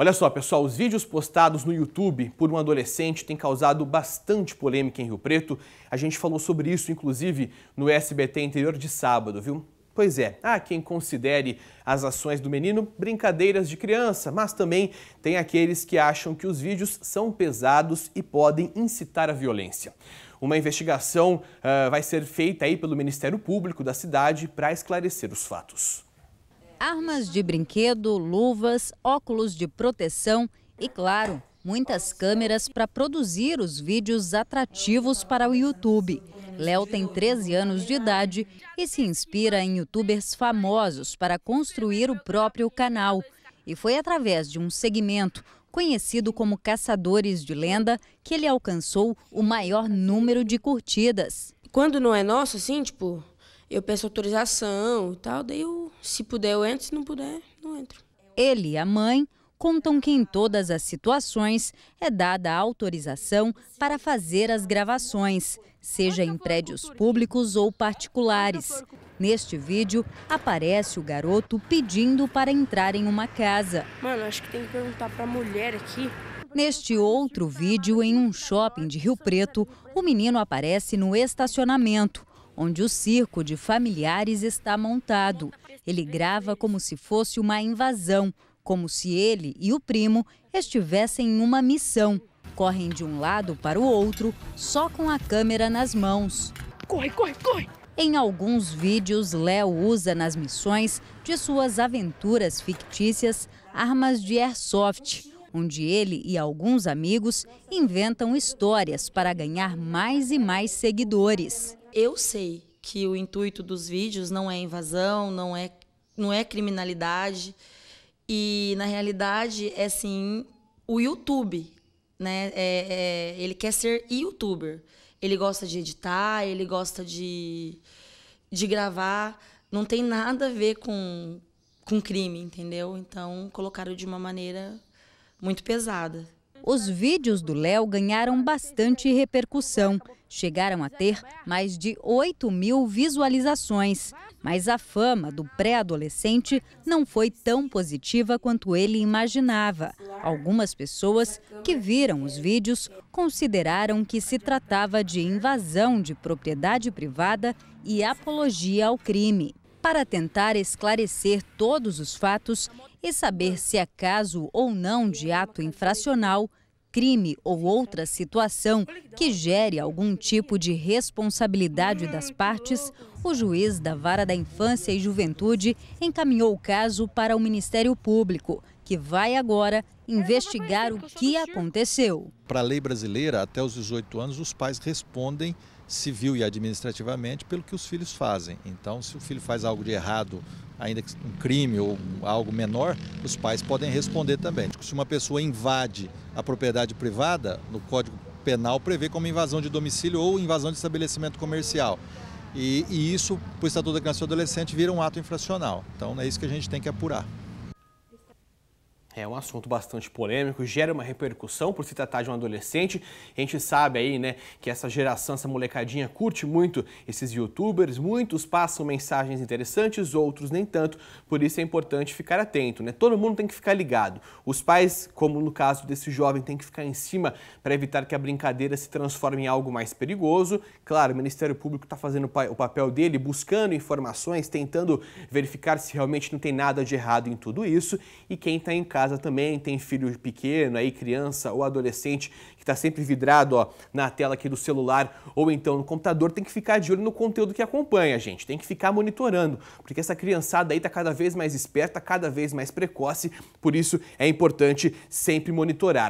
Olha só, pessoal, os vídeos postados no YouTube por um adolescente têm causado bastante polêmica em Rio Preto. A gente falou sobre isso, inclusive, no SBT Interior de sábado, viu? Pois é, há quem considere as ações do menino brincadeiras de criança, mas também tem aqueles que acham que os vídeos são pesados e podem incitar a violência. Uma investigação uh, vai ser feita aí pelo Ministério Público da cidade para esclarecer os fatos. Armas de brinquedo, luvas, óculos de proteção e, claro, muitas câmeras para produzir os vídeos atrativos para o YouTube. Léo tem 13 anos de idade e se inspira em youtubers famosos para construir o próprio canal. E foi através de um segmento conhecido como Caçadores de Lenda que ele alcançou o maior número de curtidas. Quando não é nosso, assim, tipo, eu peço autorização e tal. Daí eu, se puder, eu entro, se não puder, não entro. Ele e a mãe contam que em todas as situações é dada a autorização para fazer as gravações, seja em prédios públicos ou particulares. Neste vídeo, aparece o garoto pedindo para entrar em uma casa. Mano, acho que tem que perguntar para a mulher aqui. Neste outro vídeo, em um shopping de Rio Preto, o menino aparece no estacionamento onde o circo de familiares está montado. Ele grava como se fosse uma invasão, como se ele e o primo estivessem em uma missão. Correm de um lado para o outro, só com a câmera nas mãos. Corre, corre, corre! Em alguns vídeos, Léo usa nas missões de suas aventuras fictícias armas de airsoft, onde ele e alguns amigos inventam histórias para ganhar mais e mais seguidores. Eu sei que o intuito dos vídeos não é invasão, não é, não é criminalidade. E, na realidade, é sim o YouTube. Né? É, é, ele quer ser youtuber. Ele gosta de editar, ele gosta de, de gravar. Não tem nada a ver com, com crime, entendeu? Então, colocaram de uma maneira muito pesada. Os vídeos do Léo ganharam bastante repercussão. Chegaram a ter mais de 8 mil visualizações. Mas a fama do pré-adolescente não foi tão positiva quanto ele imaginava. Algumas pessoas que viram os vídeos consideraram que se tratava de invasão de propriedade privada e apologia ao crime para tentar esclarecer todos os fatos e saber se é caso ou não de ato infracional, crime ou outra situação que gere algum tipo de responsabilidade das partes, o juiz da Vara da Infância e Juventude encaminhou o caso para o Ministério Público, que vai agora investigar o que aconteceu. Para a lei brasileira, até os 18 anos, os pais respondem civil e administrativamente pelo que os filhos fazem. Então, se o filho faz algo de errado, ainda que um crime ou algo menor, os pais podem responder também. Se uma pessoa invade a propriedade privada, no Código Penal prevê como invasão de domicílio ou invasão de estabelecimento comercial. E, e isso, por Estatuto da Criança e do Adolescente, vira um ato infracional. Então, é isso que a gente tem que apurar. É um assunto bastante polêmico, gera uma repercussão por se tratar de um adolescente. A gente sabe aí, né, que essa geração, essa molecadinha curte muito esses youtubers, muitos passam mensagens interessantes, outros nem tanto. Por isso é importante ficar atento, né? Todo mundo tem que ficar ligado. Os pais, como no caso desse jovem, tem que ficar em cima para evitar que a brincadeira se transforme em algo mais perigoso. Claro, o Ministério Público está fazendo o papel dele, buscando informações, tentando verificar se realmente não tem nada de errado em tudo isso. E quem está em casa casa também tem filho pequeno aí, criança ou adolescente que está sempre vidrado ó, na tela aqui do celular ou então no computador, tem que ficar de olho no conteúdo que acompanha, gente. Tem que ficar monitorando, porque essa criançada aí está cada vez mais esperta, cada vez mais precoce, por isso é importante sempre monitorar.